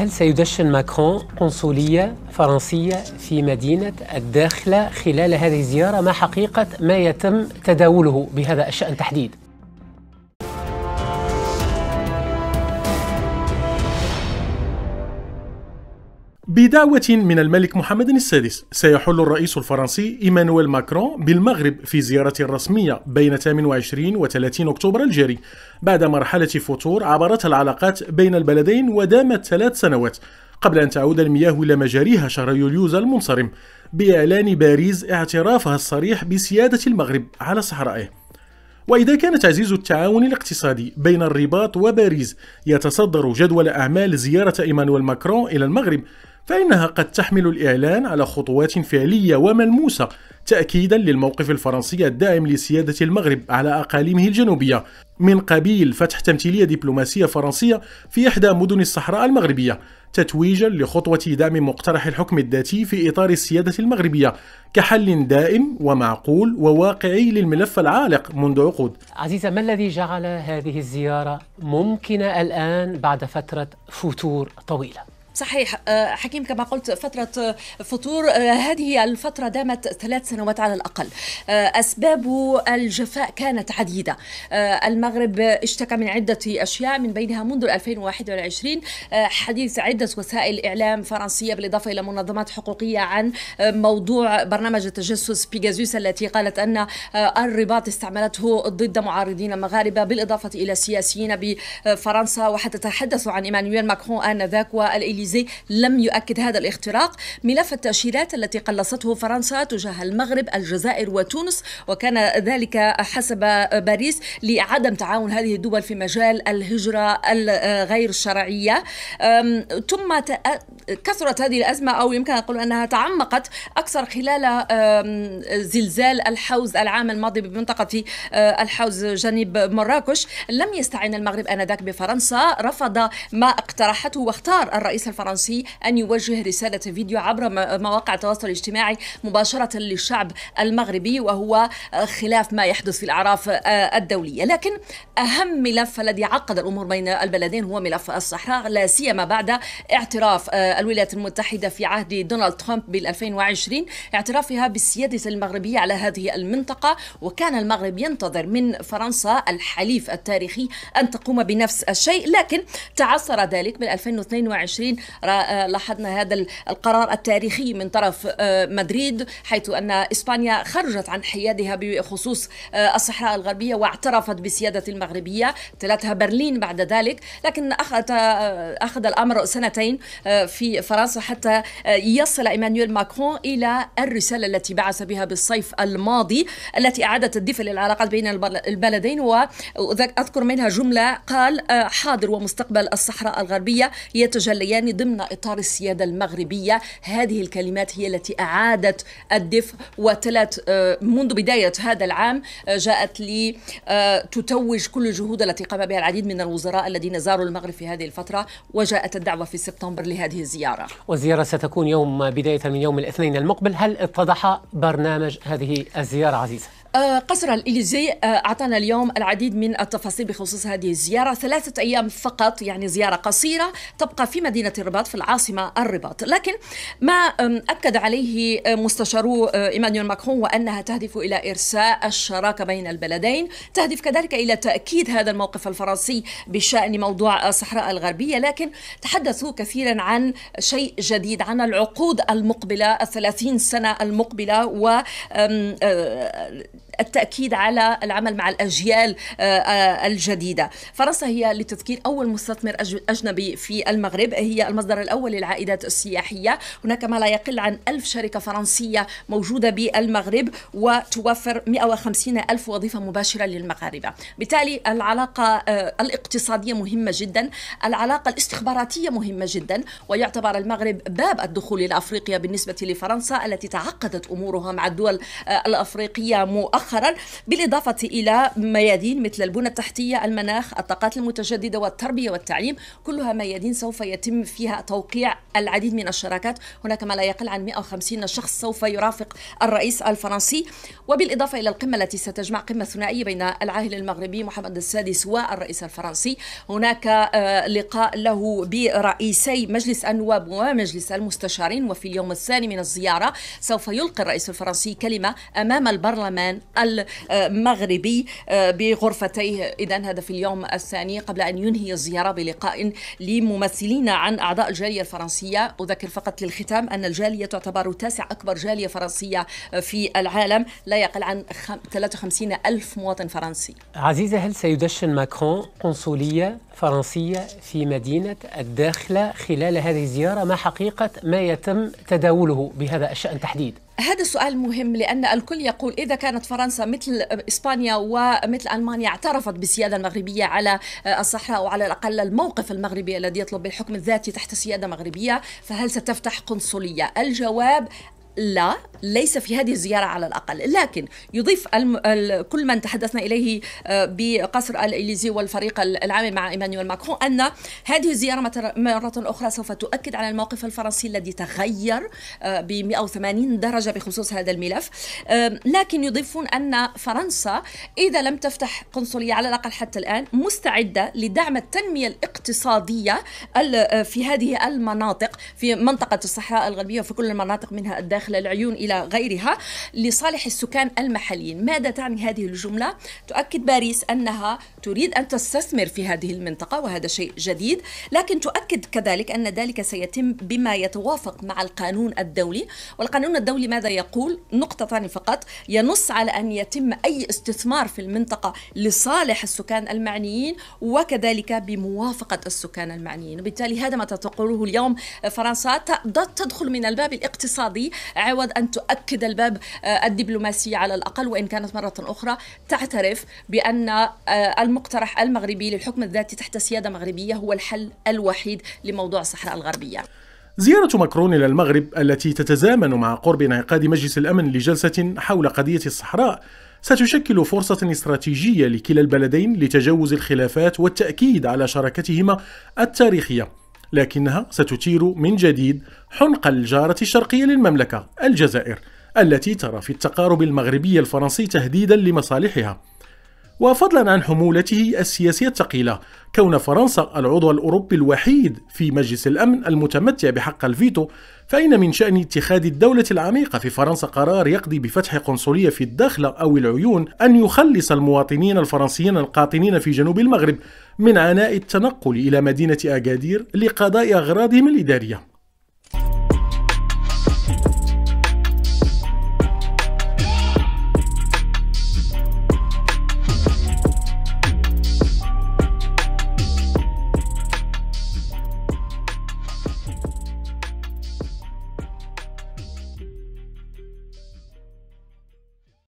هل سيدشن ماكرون قنصلية فرنسية في مدينة الداخلة خلال هذه الزيارة ما حقيقة ما يتم تداوله بهذا الشأن تحديد؟ بدعوة من الملك محمد السادس سيحل الرئيس الفرنسي إيمانويل ماكرون بالمغرب في زيارة رسمية بين 28 و 30 أكتوبر الجاري بعد مرحلة فتور عبرتها العلاقات بين البلدين ودامت ثلاث سنوات قبل أن تعود المياه إلى مجاريها شهر يوليوز المنصرم بإعلان باريس اعترافها الصريح بسيادة المغرب على صحرائه وإذا كان تعزيز التعاون الاقتصادي بين الرباط وباريس يتصدر جدول أعمال زيارة إيمانويل ماكرون إلى المغرب فإنها قد تحمل الإعلان على خطوات فعلية وملموسة تأكيدا للموقف الفرنسي الدائم لسيادة المغرب على أقاليمه الجنوبية من قبيل فتح تمثيلية دبلوماسية فرنسية في إحدى مدن الصحراء المغربية تتويجا لخطوة دعم مقترح الحكم الذاتي في إطار السيادة المغربية كحل دائم ومعقول وواقعي للملف العالق منذ عقود عزيزة ما الذي جعل هذه الزيارة ممكنة الآن بعد فترة فتور طويلة؟ صحيح آه، حكيم كما قلت فترة فطور آه، هذه الفترة دامت ثلاث سنوات على الأقل آه، أسباب الجفاء كانت عديدة المغرب اشتكى من عدة أشياء من بينها منذ 2021 حديث عدة وسائل إعلام فرنسية بالإضافة إلى منظمات حقوقية عن موضوع برنامج التجسس بيجازوس التي قالت أن الرباط استعملته ضد معارضين مغاربة بالإضافة إلى سياسيين بفرنسا وحتى تحدثوا عن إيمانويل ماكرون آنذاك والإليزي الإنجليزي لم يؤكد هذا الاختراق ملف التأشيرات التي قلصته فرنسا تجاه المغرب الجزائر وتونس وكان ذلك حسب باريس لعدم تعاون هذه الدول في مجال الهجرة الغير الشرعية ثم كثرت هذه الأزمة أو يمكن أن أقول أنها تعمقت أكثر خلال زلزال الحوز العام الماضي بمنطقة آه، الحوز جنوب مراكش لم يستعن المغرب آنذاك بفرنسا رفض ما اقترحته واختار الرئيس الفرنسي أن يوجه رسالة فيديو عبر مواقع التواصل الاجتماعي مباشرة للشعب المغربي وهو خلاف ما يحدث في الأعراف آه، الدولية لكن أهم ملف الذي عقد الأمور بين البلدين هو ملف الصحراء لا سيما بعد اعتراف آه، الولايات المتحدة في عهد دونالد ترامب بال 2020 اعترافها بالسيادة المغربية على هذه المنطقة وكان المغرب ينتظر من فرنسا الحليف التاريخي أن تقوم بنفس الشيء لكن تعثر ذلك بال 2022 آه، لاحظنا هذا القرار التاريخي من طرف آه، مدريد حيث أن إسبانيا خرجت عن حيادها بخصوص آه، الصحراء الغربية واعترفت بالسيادة المغربية تلتها برلين بعد ذلك لكن أخذ الأمر سنتين في في فرنسا حتى آه، يصل ايمانويل ماكرون الى الرساله التي بعث بها بالصيف الماضي التي اعادت الدفء للعلاقات بين البلدين واذكر منها جمله قال آه، حاضر ومستقبل الصحراء الغربيه يتجليان ضمن اطار السياده المغربيه هذه الكلمات هي التي اعادت الدفء وتلت آه، منذ بدايه هذا العام جاءت لي تتوج كل الجهود التي قام بها العديد من الوزراء الذين زاروا المغرب في هذه الفتره وجاءت الدعوه في سبتمبر لهذه الزيارة والزيارة ستكون يوم بداية من يوم الاثنين المقبل هل اتضح برنامج هذه الزيارة عزيزة؟ آه، قصر الإليزي آه، أعطانا اليوم العديد من التفاصيل بخصوص هذه الزيارة ثلاثة أيام فقط يعني زيارة قصيرة تبقى في مدينة الرباط في العاصمة الرباط لكن ما أكد عليه آه، مستشارو إيمانويل ماكرون وأنها تهدف إلى إرساء الشراكة بين البلدين تهدف كذلك إلى تأكيد هذا الموقف الفرنسي بشأن موضوع الصحراء الغربية لكن تحدثوا كثيرا عن شيء جديد عن العقود المقبلة الثلاثين سنة المقبلة و التأكيد على العمل مع الأجيال آه، آه، الجديدة فرنسا هي لتذكير أول مستثمر أجنبي في المغرب هي المصدر الأول للعائدات السياحية هناك ما لا يقل عن ألف شركة فرنسية موجودة بالمغرب وتوفر 150 ألف وظيفة مباشرة للمغاربة بالتالي العلاقة آه، الاقتصادية مهمة جدا العلاقة الاستخباراتية مهمة جدا ويعتبر المغرب باب الدخول إلى أفريقيا بالنسبة لفرنسا التي تعقدت أمورها مع الدول الأفريقية مؤخرا اخرا بالإضافة إلى ميادين مثل البنى التحتية المناخ الطاقات المتجددة والتربية والتعليم كلها ميادين سوف يتم فيها توقيع العديد من الشراكات هناك ما لا يقل عن 150 شخص سوف يرافق الرئيس الفرنسي وبالإضافة إلى القمة التي ستجمع قمة ثنائية بين العاهل المغربي محمد السادس والرئيس الفرنسي هناك آه، لقاء له برئيسي مجلس النواب ومجلس المستشارين وفي اليوم الثاني من الزيارة سوف يلقي الرئيس الفرنسي كلمة أمام البرلمان المغربي آه، بغرفتيه إذا هذا في اليوم الثاني قبل أن ينهي الزيارة بلقاء لممثلين عن أعضاء الجالية الفرنسية أذكر فقط للختام أن الجالية تعتبر تاسع أكبر جالية فرنسية في العالم لا يقل عن 53 ألف مواطن فرنسي عزيزة هل سيدشن ماكرون قنصلية فرنسية في مدينة الداخلة خلال هذه الزيارة ما حقيقة ما يتم تداوله بهذا الشأن تحديد هذا السؤال مهم لأن الكل يقول إذا كانت فرنسا مثل إسبانيا ومثل ألمانيا اعترفت بالسيادة المغربية على الصحراء وعلى الأقل الموقف المغربي الذي يطلب الحكم الذاتي تحت سيادة مغربية فهل ستفتح قنصلية؟ الجواب لا ليس في هذه الزيارة على الأقل لكن يضيف الم... ال... كل من تحدثنا إليه آه، بقصر الإليزي والفريق العامل مع إيمانويل ماكرون أن هذه الزيارة مرة أخرى سوف تؤكد على الموقف الفرنسي الذي تغير آه، ب 180 درجة بخصوص هذا الملف آه، لكن يضيفون أن فرنسا إذا لم تفتح قنصلية على الأقل حتى الآن مستعدة لدعم التنمية الاقتصادية في هذه المناطق في منطقة الصحراء الغربية وفي كل المناطق منها الداخل داخل العيون إلى غيرها لصالح السكان المحليين ماذا تعني هذه الجملة؟ تؤكد باريس أنها تريد أن تستثمر في هذه المنطقة وهذا شيء جديد لكن تؤكد كذلك أن ذلك سيتم بما يتوافق مع القانون الدولي والقانون الدولي ماذا يقول؟ نقطتان فقط ينص على أن يتم أي استثمار في المنطقة لصالح السكان المعنيين وكذلك بموافقة السكان المعنيين وبالتالي هذا ما تقوله اليوم فرنسا تدخل من الباب الاقتصادي عوض أن تؤكد الباب آه، الدبلوماسية على الأقل وإن كانت مرة أخرى تعترف بأن آه، المقترح المغربي للحكم الذاتي تحت سيادة مغربية هو الحل الوحيد لموضوع الصحراء الغربية زيارة ماكرون إلى المغرب التي تتزامن مع قرب انعقاد مجلس الأمن لجلسة حول قضية الصحراء ستشكل فرصة استراتيجية لكلا البلدين لتجاوز الخلافات والتأكيد على شراكتهما التاريخية لكنها ستثير من جديد حنق الجارة الشرقية للمملكة الجزائر التي ترى في التقارب المغربي الفرنسي تهديدا لمصالحها وفضلا عن حمولته السياسية الثقيلة كون فرنسا العضو الأوروبي الوحيد في مجلس الأمن المتمتع بحق الفيتو فإن من شأن اتخاذ الدولة العميقة في فرنسا قرار يقضي بفتح قنصلية في الداخل أو العيون أن يخلص المواطنين الفرنسيين القاطنين في جنوب المغرب من عناء التنقل إلى مدينة أكادير لقضاء أغراضهم الإدارية